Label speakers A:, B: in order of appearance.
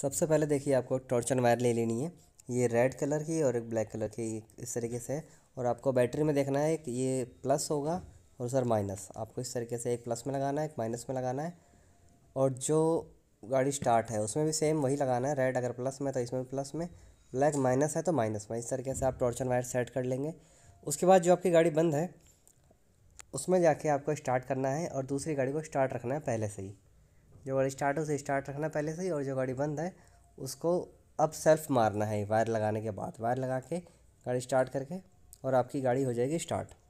A: सबसे पहले देखिए आपको टॉर्चन वायर ले लेनी है ये रेड कलर की और एक ब्लैक कलर की इस तरीके से और आपको बैटरी में देखना है कि ये प्लस होगा और सर माइनस आपको इस तरीके से एक प्लस में लगाना है एक माइनस में लगाना है और जो गाड़ी स्टार्ट है उसमें भी सेम वही लगाना है रेड अगर प्लस में तो इसमें भी प्लस में ब्लैक माइनस है तो माइनस में इस तरीके से आप टॉर्चन वायर सेट कर लेंगे उसके बाद जो आपकी गाड़ी बंद है उसमें जाके आपको स्टार्ट करना है और दूसरी गाड़ी को स्टार्ट रखना है पहले से ही जो गाड़ी स्टार्ट है उसे स्टार्ट रखना पहले से ही और जो गाड़ी बंद है उसको अब सेल्फ मारना है वायर लगाने के बाद वायर लगा के गाड़ी स्टार्ट करके और आपकी गाड़ी हो जाएगी स्टार्ट